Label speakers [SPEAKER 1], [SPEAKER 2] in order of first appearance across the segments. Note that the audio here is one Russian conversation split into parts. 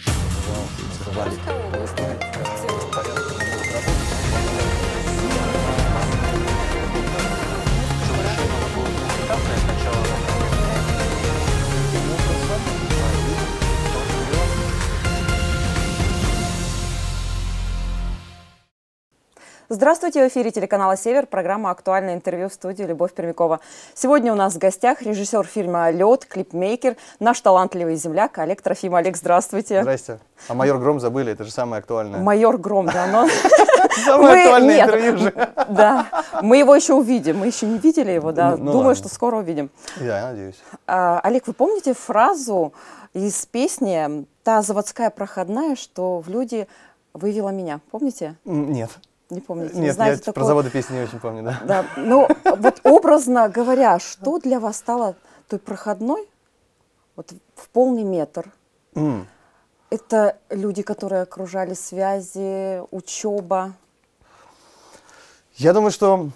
[SPEAKER 1] Spróbowali. Здравствуйте, в эфире телеканала «Север», программа «Актуальное интервью» в студии Любовь Пермякова. Сегодня у нас в гостях режиссер фильма «Лед», клипмейкер, наш талантливый земляк Олег Трофим. Олег, здравствуйте. Здрасте.
[SPEAKER 2] А «Майор Гром» забыли, это же самое актуальное.
[SPEAKER 1] «Майор Гром», да, но... Самое актуальное интервью же. Да, мы его еще увидим, мы еще не видели его, да, ну, ну думаю, что скоро увидим.
[SPEAKER 2] я надеюсь.
[SPEAKER 1] А, Олег, вы помните фразу из песни «Та заводская проходная, что в люди вывела меня», помните? Нет. Не помните? Э, нет, не знаете, я типа такое... про заводы
[SPEAKER 2] песни не очень помню, да. Да,
[SPEAKER 1] ну вот образно говоря, что для вас стало той проходной, вот в полный метр? Mm. Это люди, которые окружали связи, учеба?
[SPEAKER 2] Я думаю, что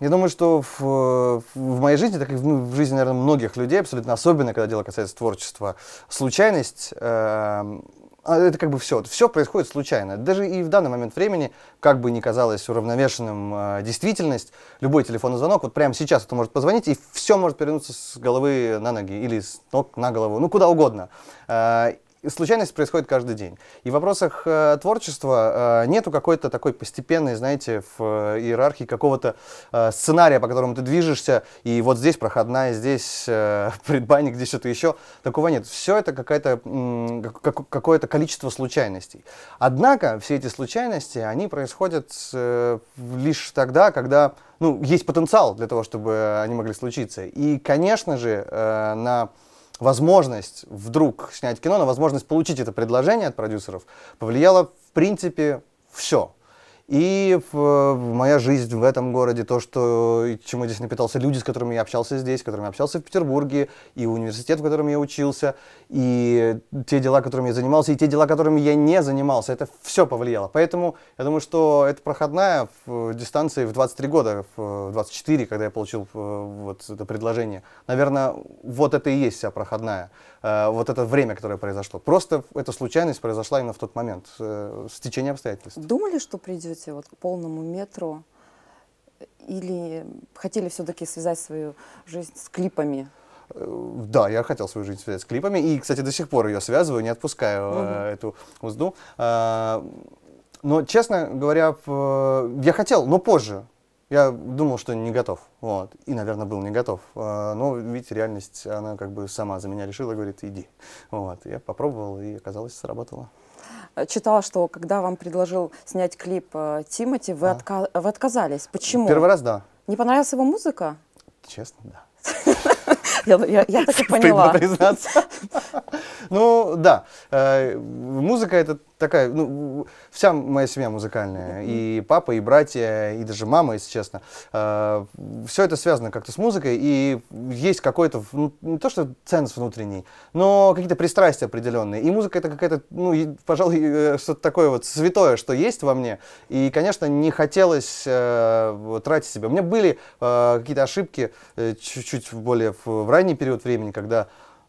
[SPEAKER 2] я думаю, что в, в моей жизни, так и в, ну, в жизни, наверное, многих людей, абсолютно особенно, когда дело касается творчества, случайность э, а, это как бы все. Все происходит случайно. Даже и в данный момент времени, как бы ни казалось уравновешенным э, действительность, любой телефонный звонок, вот прямо сейчас это может позвонить, и все может перенуться с головы на ноги или с ног на голову, ну куда угодно. Э, случайность происходит каждый день. И в вопросах э, творчества э, нету какой-то такой постепенной, знаете, в э, иерархии какого-то э, сценария, по которому ты движешься, и вот здесь проходная, здесь э, предбанник, здесь что-то еще. Такого нет. Все это какое то какое-то количество случайностей. Однако все эти случайности, они происходят э, лишь тогда, когда ну, есть потенциал для того, чтобы э, они могли случиться. И, конечно же, э, на возможность вдруг снять кино, на возможность получить это предложение от продюсеров повлияло, в принципе, все. И в, в моя жизнь в этом городе, то, что, чему я здесь напитался, люди, с которыми я общался здесь, с которыми я общался в Петербурге, и университет, в котором я учился, и те дела, которыми я занимался, и те дела, которыми я не занимался, это все повлияло. Поэтому я думаю, что это проходная в э, дистанции в 23 года, в 24, э, когда я получил э, вот это предложение. Наверное, вот это и есть вся проходная. Э, вот это время, которое произошло. Просто эта случайность произошла именно в тот момент, э, с течением обстоятельств.
[SPEAKER 1] Думали, что придете вот к полному метру? Или хотели все-таки связать свою
[SPEAKER 2] жизнь с клипами? Э, да, я хотел свою жизнь связать с клипами. И, кстати, до сих пор ее связываю, не отпускаю угу. эту узду. Но, честно говоря, я хотел, но позже. Я думал, что не готов, вот, и, наверное, был не готов. А, но, видите, реальность, она как бы сама за меня решила, говорит, иди. Вот, я попробовал, и оказалось, сработало. Читала, что когда вам предложил снять клип э,
[SPEAKER 1] Тимати, вы, а? отка вы отказались. Почему? Первый раз, да. Не понравилась его музыка? Честно, да. Я, я, так и поняла. признаться.
[SPEAKER 2] Ну, да. Э, музыка это такая, ну, вся моя семья музыкальная. И папа, и братья, и даже мама, если честно. Э, Все это связано как-то с музыкой, и есть какой-то, ну, не то что ценз внутренний, но какие-то пристрастия определенные. И музыка это какая-то, ну, пожалуй, э, что-то такое вот святое, что есть во мне. И, конечно, не хотелось тратить себя. У меня были какие-то ошибки чуть-чуть более в в ранний период времени, когда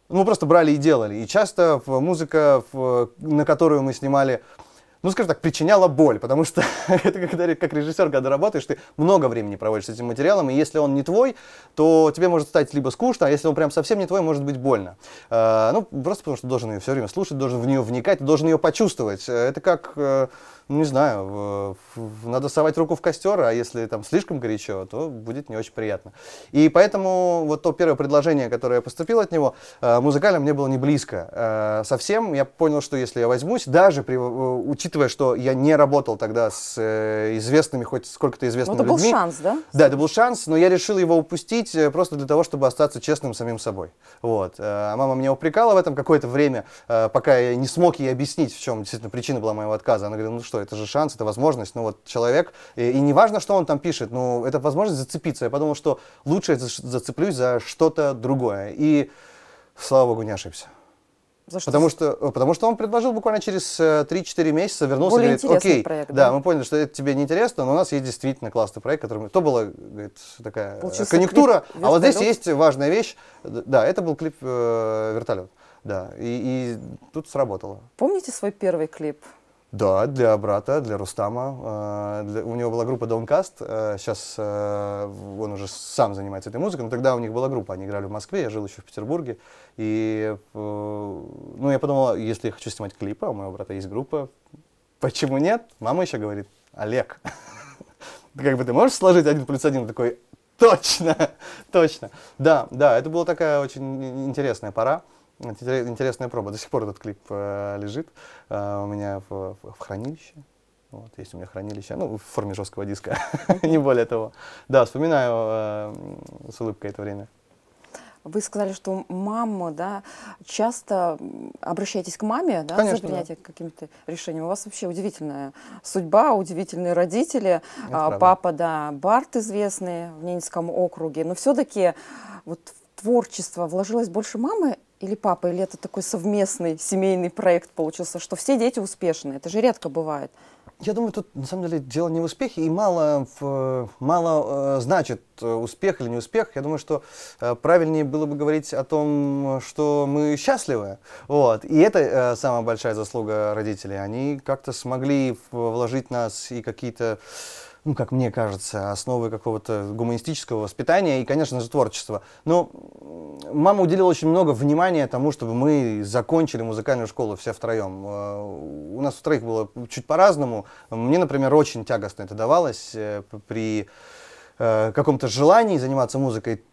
[SPEAKER 2] мы ну, просто брали и делали. И часто музыка, на которую мы снимали ну, скажем так, причиняла боль, потому что это когда, как режиссер, когда работаешь, ты много времени проводишь с этим материалом, и если он не твой, то тебе может стать либо скучно, а если он прям совсем не твой, может быть больно. Э, ну, просто потому что должен ее все время слушать, должен в нее вникать, должен ее почувствовать. Э, это как... Э, ну, не знаю, в, в, надо совать руку в костер, а если там слишком горячо, то будет не очень приятно. И поэтому вот то первое предложение, которое я поступил от него, э, музыкально мне было не близко э, совсем. Я понял, что если я возьмусь, даже при, э, учитывая, что я не работал тогда с известными, хоть сколько-то известными ну, это людьми. это был шанс, да? Да, это был шанс, но я решил его упустить просто для того, чтобы остаться честным самим собой. Вот. А мама меня упрекала в этом какое-то время, пока я не смог ей объяснить, в чем действительно причина была моего отказа. Она говорила, ну что, что это же шанс, это возможность. Ну вот человек, и, и не важно, что он там пишет, но ну, это возможность зацепиться. Я подумал, что лучше я зацеплюсь за что-то другое. И, слава богу, не ошибся. За что? Потому, что, э, потому что он предложил буквально через 3-4 э, месяца вернулся Более и говорит, окей, проект, да? да, мы поняли, что это тебе не интересно, но у нас есть действительно классный проект, который... То была говорит, такая э, Получился конъюнктура, клип, а вот здесь есть важная вещь. Да, это был клип э, «Вертолет». Да, и, и тут сработало. Помните свой первый клип? Да, для брата, для Рустама. Э, для, у него была группа Downcast, сейчас э, э, он уже сам занимается этой музыкой, но тогда у них была группа, они играли в Москве, я жил еще в Петербурге. И, ну, я подумал, если я хочу снимать клипы, а у моего брата есть группа, почему нет? Мама еще говорит, Олег, как бы ты можешь сложить один плюс один такой, точно, точно. Да, да, это была такая очень интересная пора интересная проба. До сих пор этот клип э, лежит э, у меня в, в, в хранилище. Вот, есть у меня хранилище, ну, в форме жесткого диска, не более того. Да, вспоминаю э, с улыбкой это время.
[SPEAKER 1] Вы сказали, что мама, да, часто обращаетесь к маме, да, Конечно, за принятие да. каким-то решением. У вас вообще удивительная судьба, удивительные родители. Это а, Папа, правда. да, Барт известный в Ненецком округе. Но все-таки вот творчество вложилось больше мамы или папа, или это такой совместный семейный проект получился, что все дети успешны. Это же редко бывает.
[SPEAKER 2] Я думаю, тут на самом деле дело не в успехе, и мало, мало э, значит э, успех или не успех. Я думаю, что э, правильнее было бы говорить о том, что мы счастливы. Вот. И это самая большая заслуга родителей. Они как-то смогли вложить нас и какие-то ну, как мне кажется, основы какого-то гуманистического воспитания и, конечно же, творчества. Но мама уделила очень много внимания тому, чтобы мы закончили музыкальную школу все втроем. Э, у нас у троих было чуть по-разному. Мне, например, очень тягостно это давалось э, при э, каком-то желании заниматься музыкой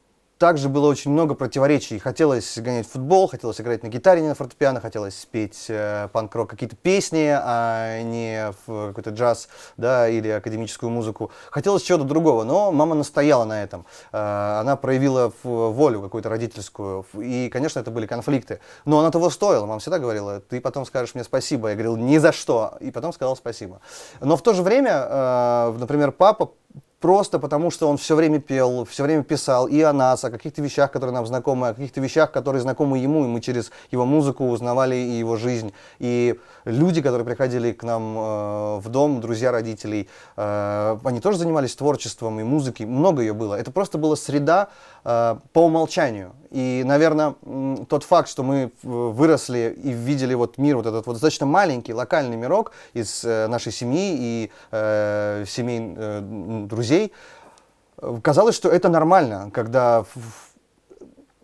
[SPEAKER 2] также было очень много противоречий. Хотелось гонять в футбол, хотелось играть на гитаре, не на фортепиано, хотелось петь э, панк-рок, какие-то песни, а не какой-то джаз да, или академическую музыку. Хотелось чего-то другого, но мама настояла на этом. Э, она проявила волю какую-то родительскую. И, конечно, это были конфликты. Но она того стоила. Мама всегда говорила, ты потом скажешь мне спасибо. Я говорил, ни за что. И потом сказал спасибо. Но в то же время, э, например, папа просто потому, что он все время пел, все время писал и о нас, о каких-то вещах, которые нам знакомы, о каких-то вещах, которые знакомы ему, и мы через его музыку узнавали и его жизнь. И люди, которые приходили к нам э, в дом, друзья родителей, э, они тоже занимались творчеством и музыкой, много ее было. Это просто была среда, Э, по умолчанию. И, наверное, тот факт, что мы э, выросли и видели вот мир, вот этот вот достаточно маленький локальный мирок из э, нашей семьи и э, семей э, друзей, казалось, что это нормально, когда,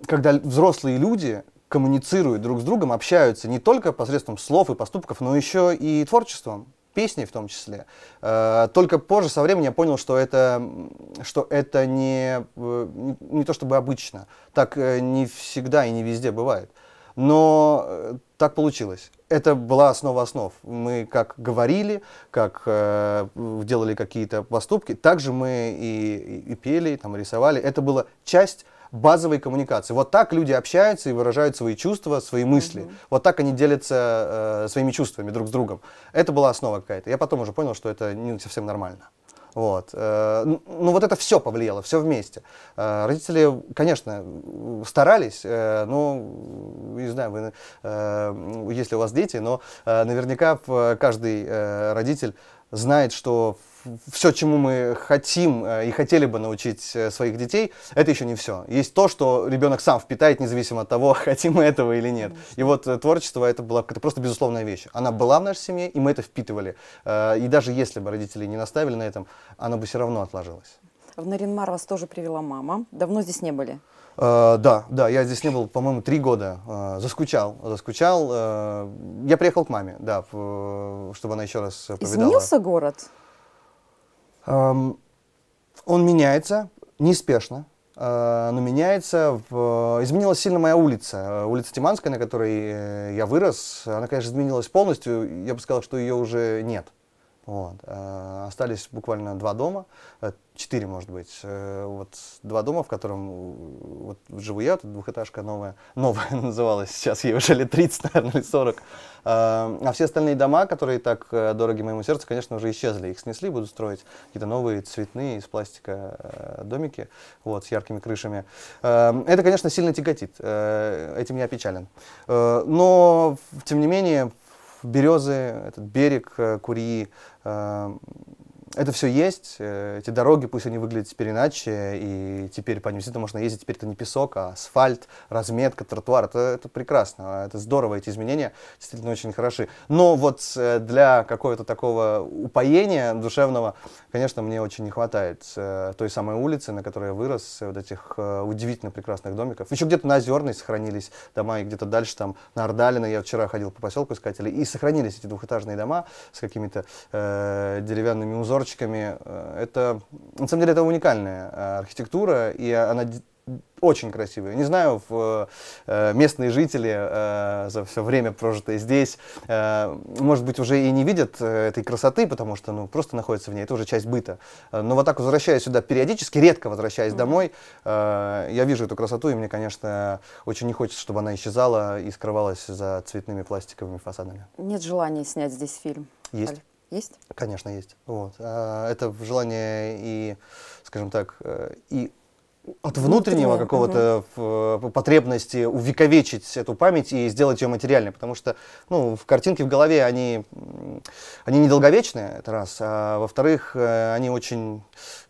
[SPEAKER 2] когда взрослые люди коммуницируют друг с другом, общаются не только посредством слов и поступков, но еще и творчеством песни в том числе. Э, только позже со временем я понял, что это, что это не, э, не то чтобы обычно. Так э, не всегда и не везде бывает. Но так получилось. Это была основа основ. Мы как говорили, как делали какие-то поступки, также мы и, и, и пели, там, рисовали. Это была часть базовой коммуникации. Вот так люди общаются и выражают свои чувства, свои мысли. Mm-hmm. Вот так они делятся э, своими чувствами друг с другом. Это была основа какая-то. Я потом уже понял, что это не совсем нормально. Вот. Э, ну, вот это все повлияло, все вместе. Э, родители, конечно, старались, э, но, не знаю, вы, если у вас дети, но наверняка каждый родитель знает, что все, чему мы хотим э, и хотели бы научить э, своих детей, это еще не все. Есть то, что ребенок сам впитает, независимо от того, хотим мы этого или нет. И вот э, творчество это была это просто безусловная вещь. Она была в нашей семье, и мы это впитывали. И даже если бы родители не наставили на этом, оно бы все равно отложилось.
[SPEAKER 1] В Наринмар вас тоже привела мама. Давно здесь не были?
[SPEAKER 2] Э, да, да, я здесь не был, по-моему, три года. Э, заскучал, заскучал. Э, я приехал к маме, да, чтобы она еще раз повидала. Изменился город? Эм, он меняется, неспешно но меняется. Изменилась сильно моя улица. Улица Тиманская, на которой я вырос, она, конечно, изменилась полностью. Я бы сказал, что ее уже нет. Вот. Э, остались буквально два дома, э, четыре, может быть. Э, вот два дома, в котором вот, живу я, тут двухэтажка новая, новая называлась, сейчас ей уже лет 30, наверное, или 40. А все остальные дома, которые так дороги моему сердцу, конечно, уже исчезли. Их снесли, буду строить какие-то новые цветные из пластика домики вот, с яркими крышами. Это, конечно, сильно тяготит. Этим я печален. Но, тем не менее, березы, этот берег э, Курии, э, это все есть. Э, эти дороги, пусть они выглядят теперь иначе, и теперь по ним действительно можно ездить. Теперь это не песок, а асфальт, разметка, тротуар. Это, это прекрасно, а это здорово, эти изменения действительно очень хороши. Но вот э, для какого-то такого упоения душевного, конечно, мне очень не хватает э, той самой улицы, на которой я вырос, вот этих удивительно прекрасных домиков. Еще где-то на Озерной сохранились дома, и где-то дальше там на Ордалино. Я вчера ходил по поселку искателей, и сохранились эти двухэтажные дома с какими-то э, деревянными узорами форточками. Э, это, на самом деле, это уникальная э, архитектура, и она очень красивые. Не знаю, в, э, местные жители э, за все время прожитое здесь, э, может быть, уже и не видят э, этой красоты, потому что ну, просто находятся в ней, это уже часть быта. Но вот так, возвращаясь сюда периодически, редко возвращаясь домой, э, я вижу эту красоту, и мне, конечно, очень не хочется, чтобы она исчезала и скрывалась за цветными пластиковыми фасадами.
[SPEAKER 1] Нет желания снять здесь фильм? Есть. Олег. Есть?
[SPEAKER 2] Конечно, есть. Вот. А, это желание и, скажем так, э, и от внутреннего Внутренне, какого-то угу. потребности увековечить эту память и сделать ее материальной, потому что, ну, в картинке в голове они, они недолговечные, это раз, а во-вторых, э, они очень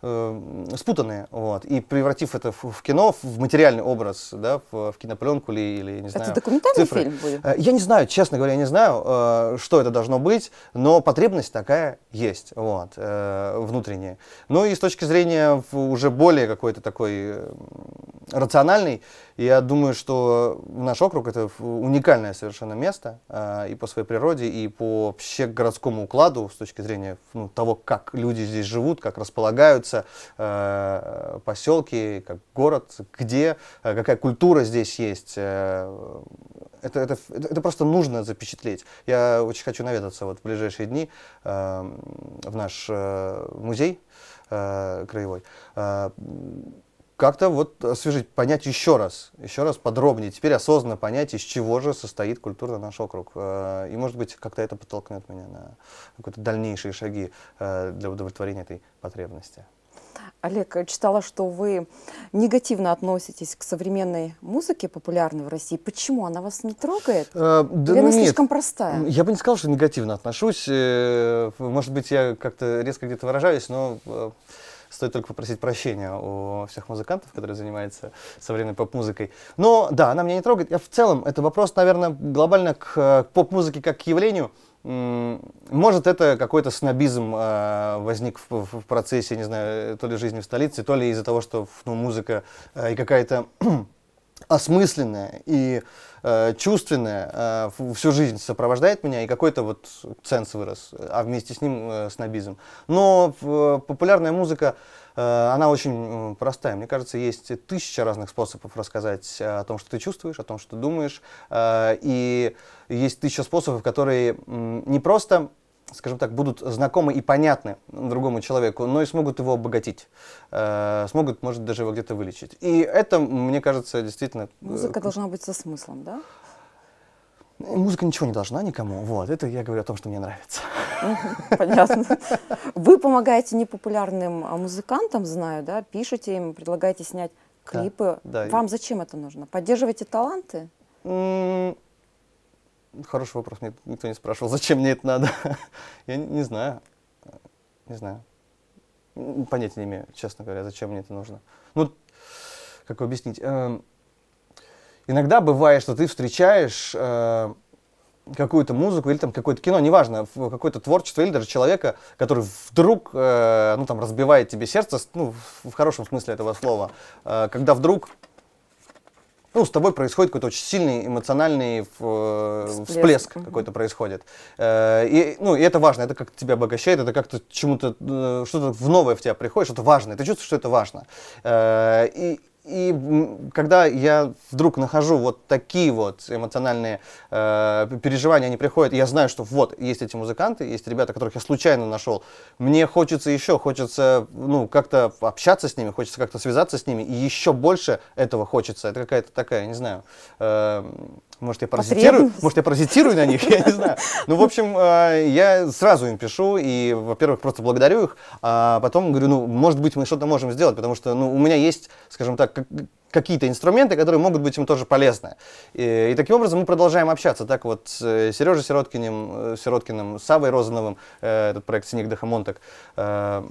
[SPEAKER 2] э, спутанные, вот, и превратив это в, в кино, в материальный образ, да, в, в кинопленку или, или, не знаю, Это документальный цифры. фильм будет? Э, я не знаю, честно говоря, я не знаю, что это должно быть, но потребность такая есть, вот, внутренняя. Ну и с точки зрения уже более какой-то такой рациональный. Я думаю, что наш округ это уникальное совершенно место э, и по своей природе, и по вообще городскому укладу с точки зрения ну, того, как люди здесь живут, как располагаются э, поселки, как город, где, э, какая культура здесь есть. Э, это, это, это просто нужно запечатлеть. Я очень хочу наведаться вот в ближайшие дни э, в наш э, музей э, краевой. Э, как-то вот освежить, понять еще раз, еще раз подробнее, теперь осознанно понять, из чего же состоит культурно наш округ. Э, и, может быть, как-то это подтолкнет меня на какие-то дальнейшие шаги э, для удовлетворения этой потребности.
[SPEAKER 1] Олег, э, читала, что вы негативно относитесь к современной музыке, популярной в России. Почему? Она вас не трогает?
[SPEAKER 2] Э, да, Или она нет. слишком
[SPEAKER 1] простая? Я
[SPEAKER 2] бы не сказал, что негативно отношусь. Может быть, я как-то резко где-то выражаюсь, но Стоит только попросить прощения у всех музыкантов, которые занимаются современной поп-музыкой. Но да, она меня не трогает. Я в целом, это вопрос, наверное, глобально к, э, к поп-музыке как к явлению. Может, это какой-то снобизм э, возник в, в процессе, не знаю, э, то ли жизни в столице, то ли из-за того, что ну, музыка э, и какая-то осмысленная и Э, чувственное э, всю жизнь сопровождает меня, и какой-то вот ценс вырос, а вместе с ним э, снобизм. Но э, популярная музыка, она очень простая. Мне кажется, есть тысяча разных способов рассказать о том, что ты чувствуешь, о том, что ты думаешь. и есть тысяча способов, которые не просто скажем так, будут знакомы и понятны другому человеку, но и смогут его обогатить, э, смогут, может, даже его где-то вылечить. И это, мне кажется, действительно... Э, музыка
[SPEAKER 1] должна быть со смыслом, да?
[SPEAKER 2] Э, музыка ничего не должна никому. Вот, это я говорю о том, что мне нравится.
[SPEAKER 1] Понятно. Вы помогаете непопулярным а, музыкантам, знаю, да, пишете им, предлагаете снять клипы. Да, да, Вам зачем это нужно? Поддерживаете таланты?
[SPEAKER 2] Хороший вопрос, мне никто не спрашивал, зачем мне это надо. Я не знаю, не знаю. Понятия не имею, честно говоря, зачем мне это нужно. Ну, как объяснить? Эм, иногда бывает, что ты встречаешь э, какую-то музыку или там какое-то кино, неважно, какое-то творчество или даже человека, который вдруг, э, ну там, разбивает тебе сердце, ну, в хорошем смысле этого слова, э, когда вдруг ну, с тобой происходит какой-то очень сильный эмоциональный э, всплеск, всплеск угу. какой-то происходит. Э, и, ну, и это важно, это как тебя обогащает, это как-то чему-то, э, что-то в новое в тебя приходит, что-то важное, ты чувствуешь, что это важно. И, и когда я вдруг нахожу вот такие вот эмоциональные э, переживания, они приходят, я знаю, что вот есть эти музыканты, есть ребята, которых я случайно нашел. Мне хочется еще, хочется ну как-то общаться с ними, хочется как-то связаться с ними, и еще больше этого хочется. Это какая-то такая, не знаю, э, может я паразитирую, может я паразитирую на них, я не знаю. Ну в общем, э, я сразу им пишу и, во-первых, просто благодарю их, а потом говорю, ну может быть мы что-то можем сделать, потому что ну у меня есть, скажем так какие-то инструменты, которые могут быть им тоже полезны. И, и таким образом мы продолжаем общаться. Так вот с э, Сережей Сироткиным, э, Сироткиным Савой Розановым, э, этот проект «Синик Дахамонтак», э,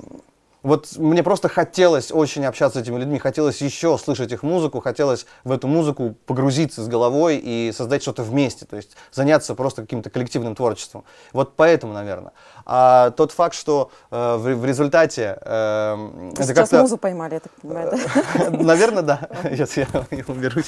[SPEAKER 2] вот мне просто хотелось очень общаться с этими людьми, хотелось еще слышать их музыку, хотелось в эту музыку погрузиться с головой и создать что-то вместе, то есть заняться просто каким-то коллективным творчеством. Вот поэтому, наверное. А тот факт, что э, в, в результате... Э, это сейчас музу
[SPEAKER 1] поймали, я так понимаю, Наверное,
[SPEAKER 2] да. Сейчас я уберу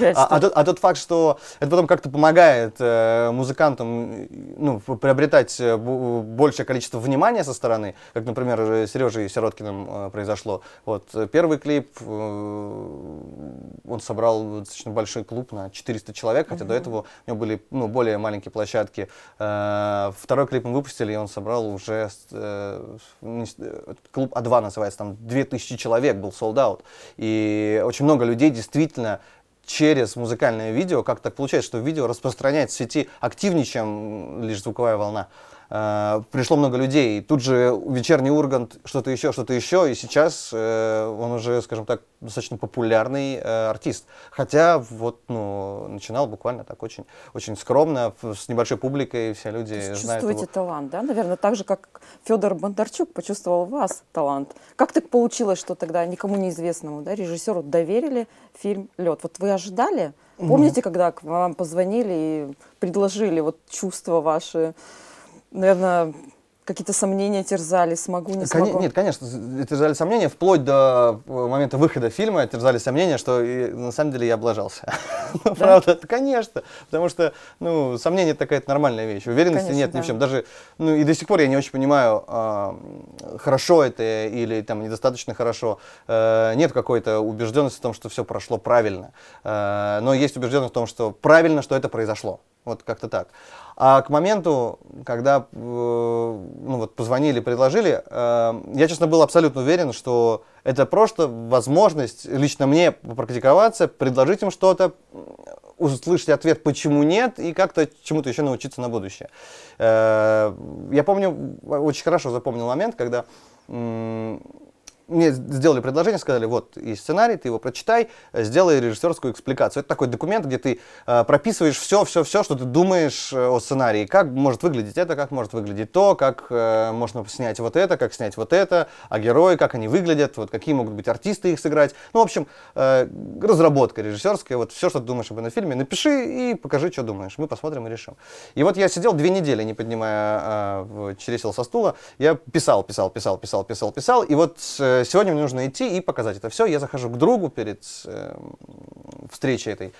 [SPEAKER 2] а, а, а тот факт, что это потом как-то помогает э, музыкантам ну, приобретать э, большее количество внимания со стороны, как, например, Сережей Сироткиным э, произошло. Вот э, первый клип, э, он собрал достаточно большой клуб на 400 человек, хотя mm -hmm. до этого у него были ну, более маленькие площадки. Второй клип мы выпустили, и он собрал уже ну, клуб А2 называется, там 2000 человек был sold out. И очень много людей действительно через музыкальное видео, как так получается, что видео распространяется в сети активнее, чем лишь звуковая волна э, пришло много людей. тут же вечерний Ургант, что-то еще, что-то еще, и сейчас э, он уже, скажем так, достаточно популярный э, артист. Хотя вот, ну, начинал буквально так очень, очень скромно, с небольшой публикой, все люди есть знают чувствуете его.
[SPEAKER 1] талант, да? Наверное, так же, как Федор Бондарчук почувствовал вас талант. Как так получилось, что тогда никому неизвестному, да, режиссеру доверили фильм «Лед»? Вот вы ожидали? Помните, когда к вам позвонили и предложили вот чувства ваши, наверное, какие-то сомнения терзали, смогу, не Кон- смогу? Нет,
[SPEAKER 2] конечно, э, терзали сомнения, вплоть до э, момента выхода фильма терзали сомнения, что и, на самом деле я облажался. Ну, да? Правда, конечно, потому что, ну, сомнение такая нормальная вещь, уверенности конечно, нет да. ни в чем. Даже, ну, и до сих пор я не очень понимаю, а, хорошо это или там недостаточно хорошо. А, нет какой-то убежденности в том, что все прошло правильно, а, но есть убежденность в том, что правильно, что это произошло. Вот как-то так. А к моменту, когда э, ну, вот позвонили, предложили, э, я, честно, был абсолютно уверен, что это просто возможность лично мне практиковаться, предложить им что-то, э, услышать ответ, почему нет, и как-то чему-то еще научиться на будущее. Я помню, очень хорошо запомнил момент, когда мне сделали предложение, сказали, вот, и сценарий, ты его прочитай, сделай режиссерскую экспликацию. Это такой документ, где ты э, прописываешь все-все-все, что ты думаешь э, о сценарии. Как может выглядеть это, как может выглядеть то, как э, можно снять вот это, как снять вот это, а герои, как они выглядят, вот какие могут быть артисты их сыграть. Ну, в общем, разработка режиссерская, вот все, что ты думаешь об этом фильме, напиши и покажи, что думаешь. Мы посмотрим и решим. И вот я сидел две недели, не поднимая э, со стула, я писал, писал, писал, писал, писал, писал, и вот сегодня мне нужно идти и показать это все. Я захожу к другу перед э, встречей этой.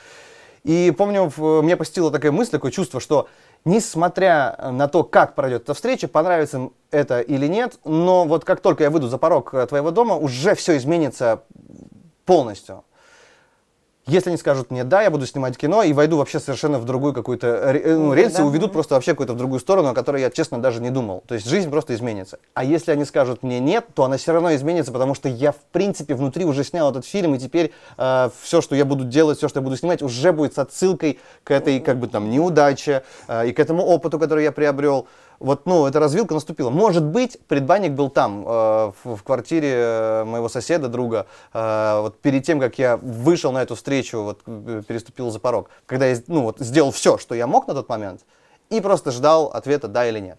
[SPEAKER 2] И помню, мне посетила такая мысль, такое чувство, что несмотря на то, как пройдет эта встреча, понравится им это или нет, но вот как только я выйду за порог э, твоего дома, уже все изменится полностью. Если они скажут мне «да», я буду снимать кино и войду вообще совершенно в другую какую-то э, ну, рельсы, да. уведут просто вообще какую-то в другую сторону, о которой я, честно, даже не думал. То есть жизнь просто изменится. А если они скажут мне «нет», то она все равно изменится, потому что я, в принципе, внутри уже снял этот фильм, и теперь э, все, что я буду делать, все, что я буду снимать, уже будет с отсылкой к этой, как бы, там, неудаче э, и к этому опыту, который я приобрел вот, ну, эта развилка наступила. Может быть, предбанник был там, э, в, квартире э, моего соседа, друга, э, вот перед тем, как я вышел на эту встречу, вот, э, переступил за порог, когда я, ну, вот, сделал все, что я мог на тот момент, и просто ждал ответа «да» или «нет».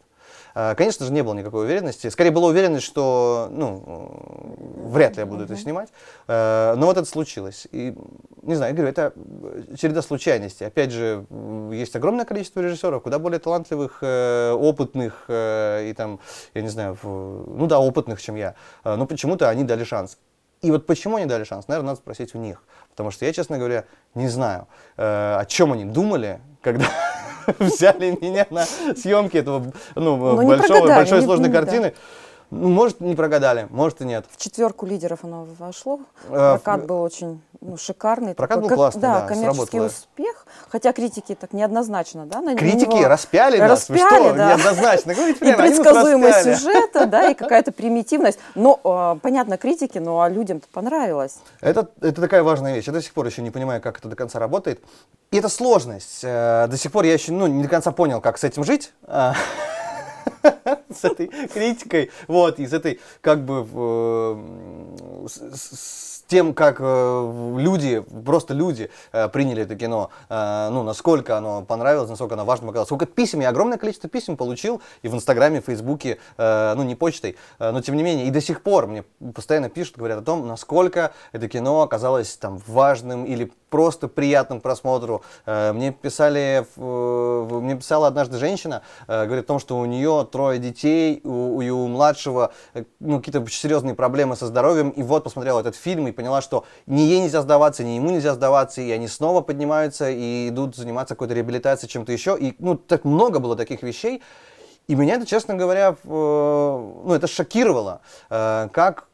[SPEAKER 2] Э, конечно же, не было никакой уверенности. Скорее, была уверенность, что ну, вряд ли я буду это снимать. Э, но вот это случилось. И, не знаю, я говорю, это э, череда случайностей. Опять же, есть огромное количество режиссеров, куда более талантливых, опытных и там, я не знаю, ну да, опытных, чем я. Но почему-то они дали шанс. И вот почему они дали шанс, наверное, надо спросить у них. Потому что я, честно говоря, не знаю, о чем они думали, когда взяли меня на съемки этого ну, ну большого, большой сложной картины. Ну, может, не прогадали, может и нет. В
[SPEAKER 1] четверку лидеров оно вошло. Э, Прокат был очень ну, шикарный. Прокат такой, был классный, да, да коммерческий сработало. успех. Хотя критики так неоднозначно, да? На критики него... распяли нас, распяли, вы что? Да. Неоднозначно. Говорите, и предсказуемость сюжета, да, и какая-то примитивность.
[SPEAKER 2] Но, э, понятно, критики, но ну, а людям-то понравилось. Это, это такая важная вещь. Я до сих пор еще не понимаю, как это до конца работает. И это сложность. Э, до сих пор я еще ну, не до конца понял, как с этим жить. А. с этой критикой, вот, и с этой, как бы, э, с, тем, как э, люди, просто люди э, приняли это кино, ну, насколько оно понравилось, насколько оно важно показалось, сколько писем, я огромное количество писем получил и в Инстаграме, в Фейсбуке, ну, не почтой, но тем не менее, и до сих пор мне постоянно пишут, говорят о том, насколько это кино оказалось там важным или просто приятным просмотру. мне писали, мне писала однажды женщина, говорит о том, что у нее трое детей, детей, у, и у младшего э, ну, какие-то серьезные проблемы со здоровьем. И вот посмотрела этот фильм и поняла, что ни ей нельзя сдаваться, ни ему нельзя сдаваться. И они снова поднимаются и идут заниматься какой-то реабилитацией, чем-то еще. И ну, так много было таких вещей. И меня это, честно говоря, э, ну, это шокировало, э, как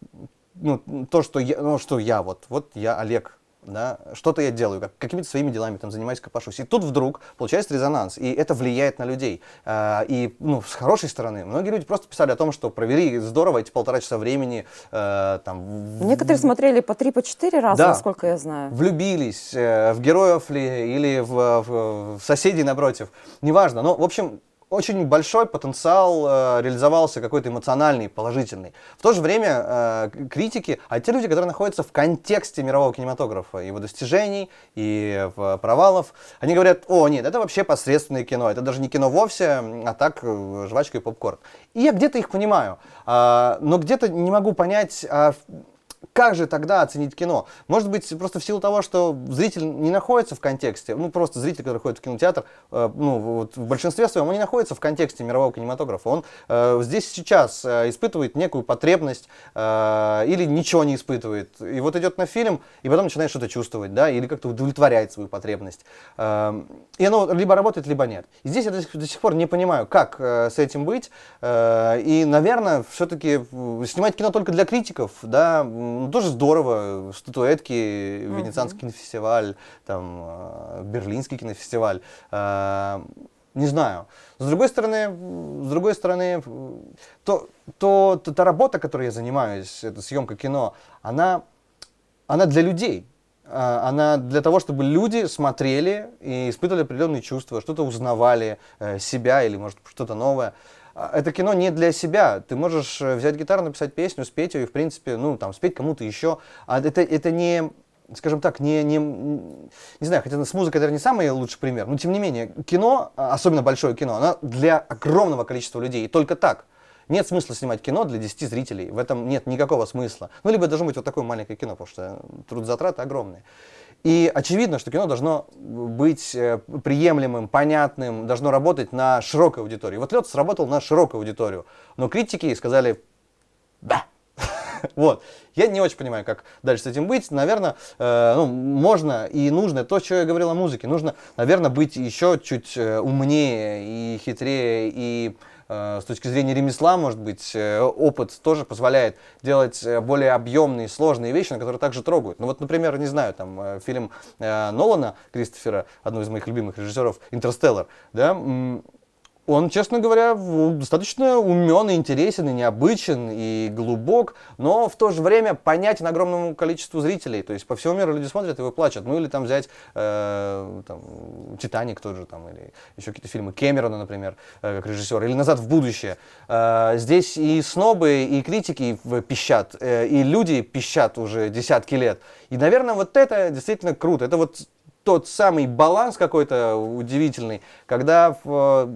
[SPEAKER 2] ну, то, что я, ну, что я вот, вот я Олег, да, что-то я делаю, как, какими-то своими делами там занимаюсь, копошусь. И тут вдруг получается резонанс, и это влияет на людей. Э, и, ну, с хорошей стороны, многие люди просто писали о том, что провери здорово эти полтора часа времени. Э, там, Некоторые
[SPEAKER 1] смотрели по три, по четыре раза, да, насколько я знаю.
[SPEAKER 2] влюбились э, в героев ли, или в, в, в соседей напротив, неважно. Но, ну, в общем, очень большой потенциал э, реализовался какой-то эмоциональный, положительный. В то же время э, критики, а те люди, которые находятся в контексте мирового кинематографа, его достижений и э, в провалов, они говорят, о, нет, это вообще посредственное кино, это даже не кино вовсе, а так э, жвачка и попкорн. И я где-то их понимаю, э, но где-то не могу понять, э, как же тогда оценить кино? Может быть, просто в силу того, что зритель не находится в контексте, ну просто зритель, который ходит в кинотеатр, э, ну вот в большинстве своем он не находится в контексте мирового кинематографа. Он э, здесь сейчас э, испытывает некую потребность э, или ничего не испытывает. И вот идет на фильм, и потом начинает что-то чувствовать, да, или как-то удовлетворяет свою потребность. Э, и оно либо работает, либо нет. И здесь я до сих, до сих пор не понимаю, как э, с этим быть. Э, и, наверное, все-таки снимать кино только для критиков, да, ну, тоже здорово, статуэтки, mm-hmm. Венецианский кинофестиваль, там, э, Берлинский кинофестиваль. Э, не знаю. С другой стороны, с другой стороны, э, то, то, то та работа, которой я занимаюсь, это съемка кино, она, она для людей она для того, чтобы люди смотрели и испытывали определенные чувства, что-то узнавали себя или, может, что-то новое. А, это кино не для себя. Ты можешь э, взять гитару, написать песню, спеть ее и, в принципе, ну, там, спеть кому-то еще. А это, это не скажем так, не, не, не знаю, хотя с музыкой это не самый лучший пример, но тем не менее, кино, а, особенно большое кино, оно для огромного количества людей, и только так. Нет смысла снимать кино для 10 зрителей, в этом нет никакого смысла. Ну, либо должно быть вот такое маленькое кино, потому что э, трудозатраты огромные. И очевидно, что кино должно быть э, приемлемым, понятным, должно работать на широкой аудитории. Вот лед сработал на широкую аудиторию, но критики сказали «да». Вот. Я не очень понимаю, как дальше с этим быть. Наверное, э, ну, можно и нужно, то, что я говорил о музыке, нужно, наверное, быть еще чуть э, умнее и хитрее и Э, с точки зрения ремесла, может быть, э, опыт тоже позволяет делать э, более объемные, сложные вещи, на которые также трогают. Ну вот, например, не знаю, там фильм Нолана, Кристофера, одного из моих любимых режиссеров, «Интерстеллар», да, он, честно говоря, достаточно умен и интересен, и необычен, и глубок, но в то же время понятен огромному количеству зрителей. То есть по всему миру люди смотрят и его плачут. Ну или там взять э, там, «Титаник» тот же, там, или еще какие-то фильмы Кэмерона, например, э, как режиссер, или «Назад в будущее». Э, здесь и снобы, и критики пищат, э, и люди пищат уже десятки лет. И, наверное, вот это действительно круто. Это вот тот самый баланс какой-то удивительный, когда э,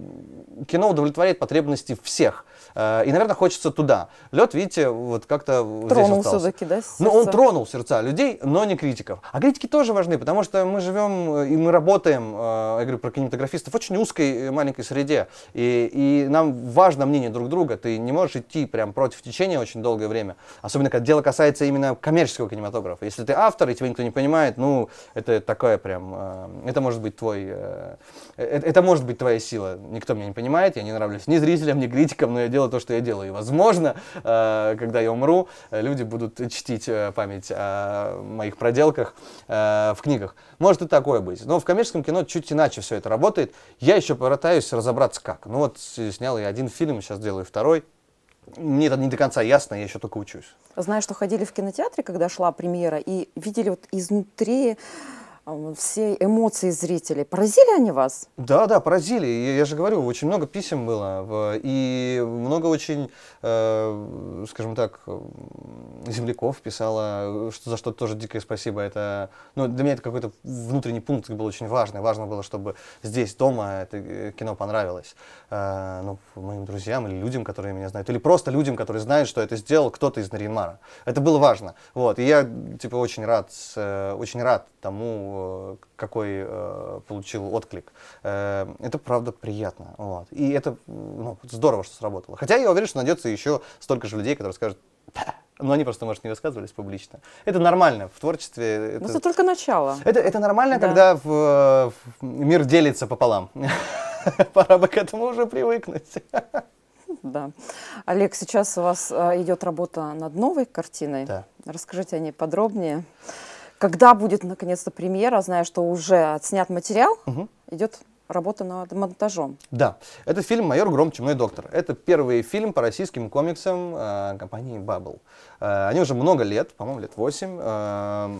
[SPEAKER 2] кино удовлетворяет потребности всех. Э, и, наверное, хочется туда. Лед, видите, вот как-то Тронул все-таки, да? Сердца? Ну, он тронул сердца людей, но не критиков. А критики тоже важны, потому что мы живем э, и мы работаем, я говорю про кинематографистов, в очень узкой маленькой среде. И, и нам важно мнение друг друга. Ты не можешь идти прям против течения очень долгое время. Особенно, когда дело касается именно коммерческого кинематографа. Если ты автор, и тебя никто не понимает, ну, это такое прям прям... А, это может быть твой... Э, э, это может быть твоя сила. Никто меня не понимает, я не нравлюсь ни зрителям, ни критикам, но я делаю то, что я делаю. И, возможно, э, когда я умру, люди будут чтить память о моих проделках в книгах. Может и такое быть. Но в коммерческом кино чуть иначе все это работает. Я еще пытаюсь разобраться как. Ну вот снял я один фильм, сейчас делаю второй. Мне это не до конца ясно, я еще только учусь.
[SPEAKER 1] Знаю, что ходили в кинотеатре, когда шла премьера, и видели вот изнутри все эмоции зрителей. Поразили они вас?
[SPEAKER 2] Да, да, поразили. Я, я же говорю, очень много писем было. И много очень, э, скажем так, земляков писала, э, что, за что тоже дикое спасибо. Это, ну, для меня это какой-то внутренний пункт был очень важный. Важно было, чтобы здесь, дома, это э, кино понравилось. Э, ну, моим друзьям или людям, которые меня знают, или просто людям, которые знают, что это сделал кто-то из Наринмара. Это было важно. Вот, и я, типа, очень рад, э, очень рад тому, э, какой э, получил отклик. Э, это, правда, приятно. Вот. И это ну, здорово, что сработало. Хотя я уверен, что найдется еще столько же людей, которые скажут, да, но ну, они просто, может, не высказывались публично. Это нормально в творчестве. Ну, это, Но это
[SPEAKER 1] только начало. Это,
[SPEAKER 2] это нормально, да. когда в, в мир делится пополам. Пора бы к этому уже привыкнуть.
[SPEAKER 1] Да. Олег, сейчас у вас э, идет работа над новой картиной. Да. Расскажите о ней подробнее. Когда будет наконец-то премьера? Знаю, что уже отснят материал. Угу. Идет работа над монтажом.
[SPEAKER 2] Да, это фильм «Майор Гром. Чумной доктор». Это первый фильм по российским комиксам э, компании Bubble. Э, они уже много лет, по-моему, лет восемь, э,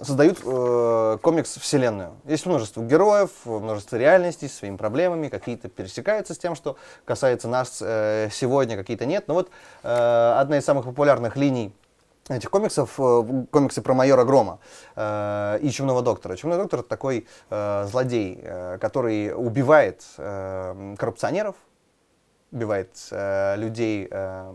[SPEAKER 2] создают э, комикс-вселенную. Есть множество героев, множество реальностей с своими проблемами, какие-то пересекаются с тем, что касается нас э, сегодня, какие-то нет. Но вот э, одна из самых популярных линий этих комиксов, э, комиксы про майора Грома э, и Чумного Доктора. Чумной Доктор — это такой э, злодей, э, который убивает э, коррупционеров, убивает э, людей, э,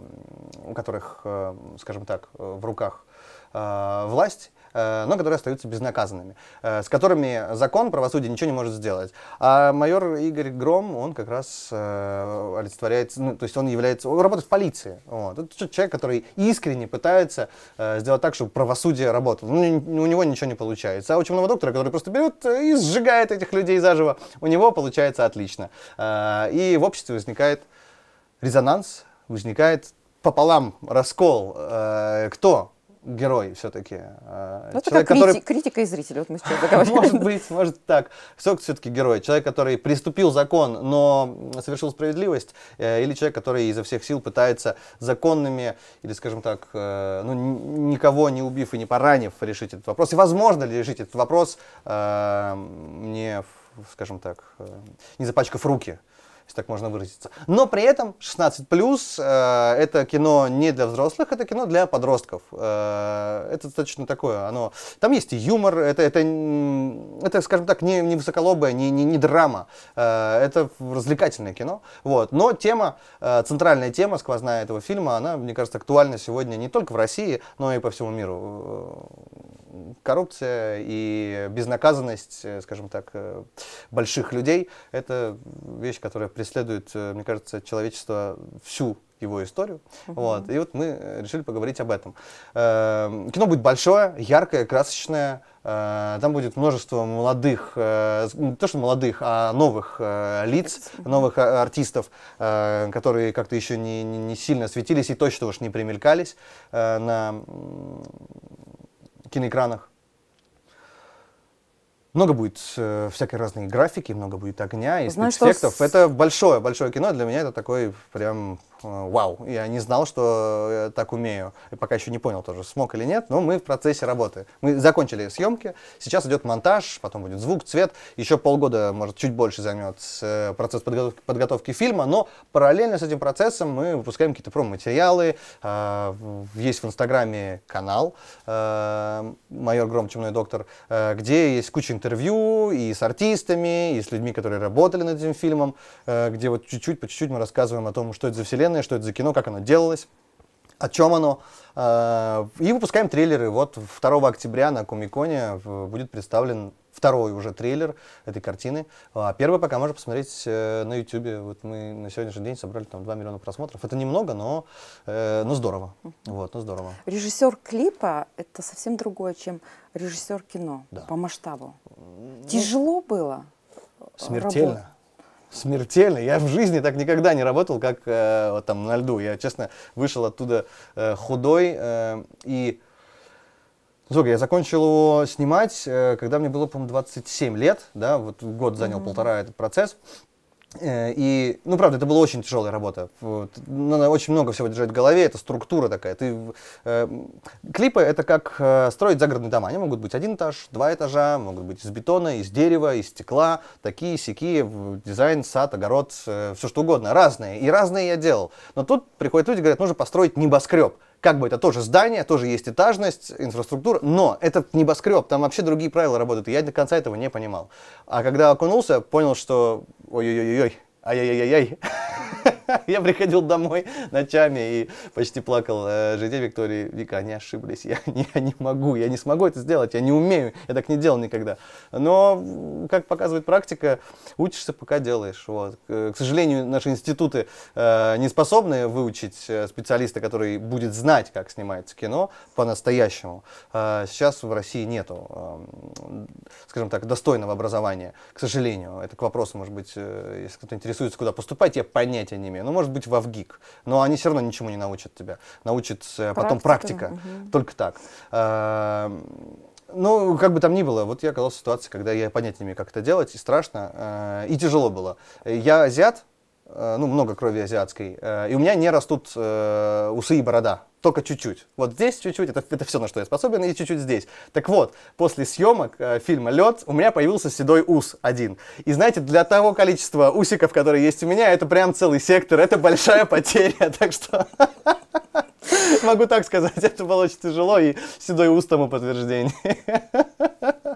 [SPEAKER 2] у которых, э, скажем так, в руках э, власть, Э, но которые остаются безнаказанными, э, с которыми закон правосудие ничего не может сделать. А майор Игорь Гром, он как раз э, олицетворяет, ну, то есть он является, он работает в полиции. Вот. Это человек, который искренне пытается сделать так, чтобы правосудие работало. Ну, у него ничего не получается. А у «Чумного доктора», который просто берет и сжигает этих людей заживо, у него получается отлично. И в обществе возникает резонанс, возникает пополам раскол. Кто герой все-таки. Э, ну, человек, как крити- который...
[SPEAKER 1] критика и зритель, вот мы сейчас Может
[SPEAKER 2] быть, может так. Все-таки герой, человек, который приступил закон, но совершил справедливость, э, или человек, который изо всех сил пытается законными, или, скажем так, э, ну, никого не убив и не поранив, решить этот вопрос. И возможно ли решить этот вопрос, не, скажем так, не запачкав руки если так можно выразиться. Но при этом 16+, плюс э, это кино не для взрослых, это кино для подростков. Э, это достаточно такое, оно... Там есть и юмор, это, это, это скажем так, не, не высоколобая, не, не, не драма. Э, это развлекательное кино. Вот. Но тема, центральная тема сквозная этого фильма, она, мне кажется, актуальна сегодня не только в России, но и по всему миру. Коррупция и безнаказанность, скажем так, больших людей, это вещь, которая преследует, э, мне кажется, человечество всю его историю. Угу. Вот. И вот мы э, решили поговорить об этом. Э, кино будет большое, яркое, красочное. Э, там будет множество молодых, не то что молодых, а новых лиц, новых артистов, которые как-то еще не, не, сильно светились и точно уж не примелькались на киноэкранах. Много будет э, всякой разной графики, много будет огня и спецэффектов. Что... Это большое-большое кино. Для меня это такой прям Э, вау, я не знал, что э, так умею. Я пока еще не понял тоже, смог или нет, но мы в процессе работы. Мы закончили съемки, сейчас идет монтаж, потом будет звук, цвет. Еще полгода, может, чуть больше займет э, процесс подготовки, подготовки фильма, но параллельно с этим процессом мы выпускаем какие-то промо-материалы. Есть в Инстаграме канал «Майор Гром, Чумной доктор», где есть куча интервью и с артистами, и с людьми, которые работали над этим фильмом, где вот чуть-чуть, по чуть-чуть мы рассказываем о том, что это за вселенная, вселенной, что это за кино, как оно делалось, о чем оно. Э, и выпускаем трейлеры. Вот 2 октября на Комиконе будет представлен второй уже трейлер этой картины. А первый пока можно посмотреть э, на YouTube. Вот мы на сегодняшний день собрали там 2 миллиона просмотров. Это немного, но, э, но здорово. Вот, но здорово.
[SPEAKER 1] Режиссер клипа — это совсем другое, чем режиссер кино да. по масштабу. Ну, Тяжело было?
[SPEAKER 2] Смертельно. Работать. Смертельно. Я в жизни так никогда не работал, как э, вот там на льду. Я, честно, вышел оттуда э, худой. Э, и Слушай, я закончил его снимать, э, когда мне было, по-моему, 27 лет. Да, вот год занял mm-hmm. полтора этот процесс. Э, и, ну, правда, это была очень тяжелая работа. Ну, надо очень много всего держать в голове, это структура такая. Ты, э, клипы — это как э, строить загородные дома. Они могут быть один этаж, два этажа, могут быть из бетона, из дерева, из стекла, такие, сяки, дизайн, сад, огород, э, все что угодно, разные. И разные я делал. Но тут приходят люди и говорят, нужно построить небоскреб — как бы это тоже здание, тоже есть этажность, инфраструктура, но это небоскреб, там вообще другие правила работают, и я до конца этого не понимал. А когда окунулся, понял, что ой-ой-ой-ой, ай-яй-яй-яй. Я приходил домой ночами и почти плакал э, жене Виктории. Вика, они ошиблись, я не, я не могу, я не смогу это сделать, я не умею, я так не делал никогда. Но, как показывает практика, учишься, пока делаешь. Вот. К сожалению, наши институты э, не способны выучить э, специалиста, который будет знать, как снимается кино по-настоящему. Сейчас в России нету, эм, скажем так, достойного образования, к сожалению. Это к вопросу, может быть, если кто-то интересуется, куда поступать, я понятия не имею академия, ну, может быть, в ВГИК, но они все равно ничему не научат тебя. Научит практика. Э, потом практика, угу. только так. Эм, ну, как бы там ни было, вот я оказался в ситуации, когда я понятия не имею, как это делать, и страшно, э, и тяжело было. Э, я азиат, Э, ну, много крови азиатской, э, и у меня не растут э, усы и борода, только чуть-чуть. Вот здесь чуть-чуть, это, это все, на что я способен, и чуть-чуть здесь. Так вот, после съемок фильма «Лед» у меня появился седой ус один. И знаете, для того количества усиков, которые есть у меня, это прям целый сектор, это большая потеря, так что... Могу так сказать, это было очень тяжело, и седой ус тому подтверждение.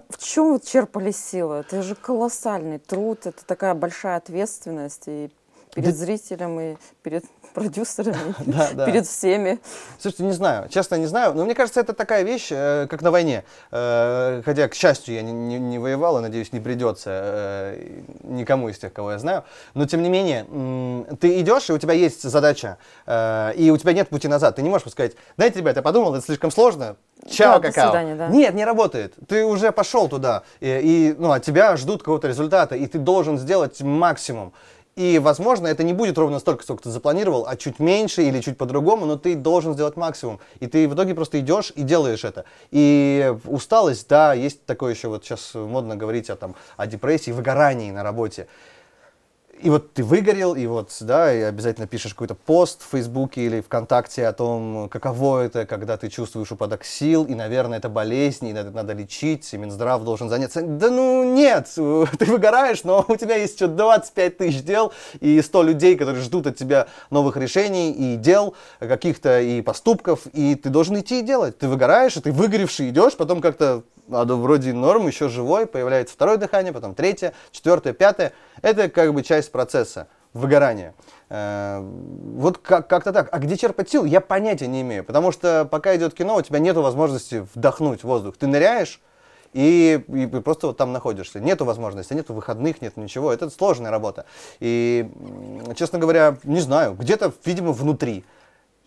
[SPEAKER 2] В чем вы
[SPEAKER 1] черпали силы? Это же колоссальный труд, это такая большая ответственность, и перед да... зрителем и перед продюсерами, да, да. перед
[SPEAKER 2] всеми. Слушайте, не знаю, честно не знаю, но мне кажется, это такая вещь, э, как на войне. Э, хотя, к счастью, я не, не, не воевал, и, надеюсь, не придется э, никому из тех, кого я знаю. Но, тем не менее, э, ты идешь, и у тебя есть задача, э, и у тебя нет пути назад. Ты не можешь сказать, знаете, ребята, я подумал, это слишком сложно, чао, да, какао. свидания, да. Нет, не работает. Ты уже пошел туда, и, и ну, а тебя ждут какого-то результата, и ты должен сделать максимум. И, возможно, это не будет ровно столько, сколько ты запланировал, а чуть меньше или чуть по-другому, но ты должен сделать максимум. И ты в итоге просто идешь и делаешь это. И усталость, да, есть такое еще, вот сейчас модно говорить о, там, о депрессии, выгорании на работе и вот ты выгорел, и вот, да, и обязательно пишешь какой-то пост в Фейсбуке или ВКонтакте о том, каково это, когда ты чувствуешь упадок сил, и, наверное, это болезнь, и надо, надо лечить, и Минздрав должен заняться. Да ну нет, ты выгораешь, но у тебя есть что 25 тысяч дел, и 100 людей, которые ждут от тебя новых решений и дел, э, каких-то и поступков, и ты должен идти и делать. Ты выгораешь, и ты выгоревший идешь, потом как-то Адо вроде норм, еще живой, появляется второе дыхание, потом третье, четвертое, пятое. Это как бы часть процесса выгорания. Э, вот как- как-то так. А где черпать сил, я понятия не имею. Потому что пока идет кино, у тебя нет возможности вдохнуть воздух. Ты ныряешь, и, и просто вот там находишься. Нету возможности, нету выходных, нет ничего. Это сложная работа. И, честно говоря, не знаю, где-то, видимо, внутри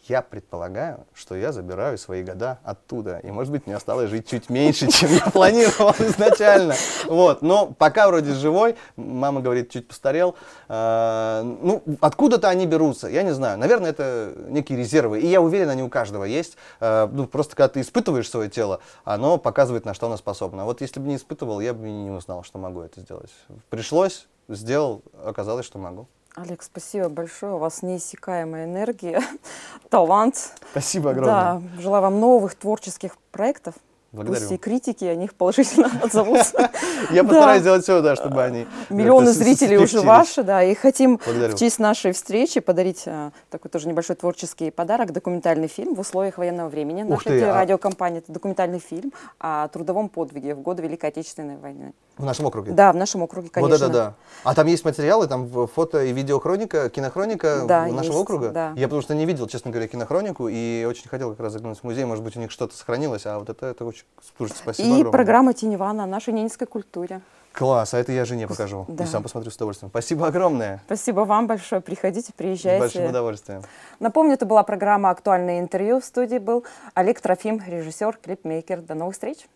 [SPEAKER 2] я предполагаю, что я забираю свои года оттуда. И, может быть, мне осталось жить чуть меньше, чем я планировал изначально. Вот. Но пока вроде живой, мама говорит, чуть постарел. А, ну, откуда-то они берутся, я не знаю. Наверное, это некие резервы. И я уверен, они у каждого есть. А, ну, просто когда ты испытываешь свое тело, оно показывает, на что оно способно. вот если бы не испытывал, я бы не узнал, что могу это сделать. Пришлось, сделал, оказалось, что могу.
[SPEAKER 1] Олег, спасибо большое. У вас неиссякаемая энергия, талант.
[SPEAKER 2] Спасибо огромное. Да,
[SPEAKER 1] желаю вам новых творческих проектов. Благодарю. Пусть и критики о них положительно отзовутся.
[SPEAKER 2] Я постараюсь сделать все, да, чтобы они... Миллионы зрителей уже ваши,
[SPEAKER 1] да, и хотим в честь нашей встречи подарить э, такой тоже небольшой творческий подарок, документальный фильм в условиях военного времени. Наша а? телерадиокомпания – это документальный фильм о трудовом подвиге в годы Великой Отечественной войны.
[SPEAKER 2] В нашем округе? Да,
[SPEAKER 1] в нашем округе, конечно. Вот это да.
[SPEAKER 2] А там есть материалы, там фото и видеохроника, кинохроника да, нашего есть, округа? Да. Я потому что не видел, честно говоря, кинохронику, и очень хотел как раз заглянуть в музей, может быть, у них что-то сохранилось, а вот это, это очень... спасибо И огромное. программа
[SPEAKER 1] Тиневана о нашей ненецкой культуре.
[SPEAKER 2] Класс, а это я жене покажу. Да. И сам посмотрю с удовольствием. Спасибо огромное.
[SPEAKER 1] Спасибо вам большое. Приходите, приезжайте. С большим удовольствием. Напомню, это была программа «Актуальное интервью». В студии был Олег Трофим, режиссер, клипмейкер. До новых встреч.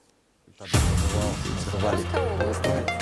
[SPEAKER 1] Wow. Звали. Вы знаете?